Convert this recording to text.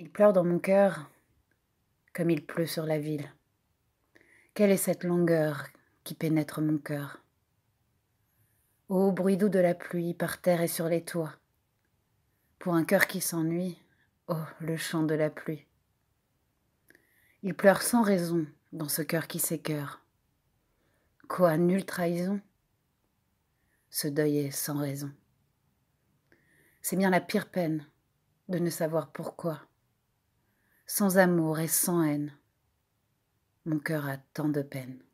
Il pleure dans mon cœur comme il pleut sur la ville. Quelle est cette langueur qui pénètre mon cœur Ô bruit doux de la pluie par terre et sur les toits, pour un cœur qui s'ennuie, oh le chant de la pluie. Il pleure sans raison dans ce cœur qui s'écœure. Quoi, nulle trahison Ce deuil est sans raison. C'est bien la pire peine de ne savoir pourquoi sans amour et sans haine. Mon cœur a tant de peine.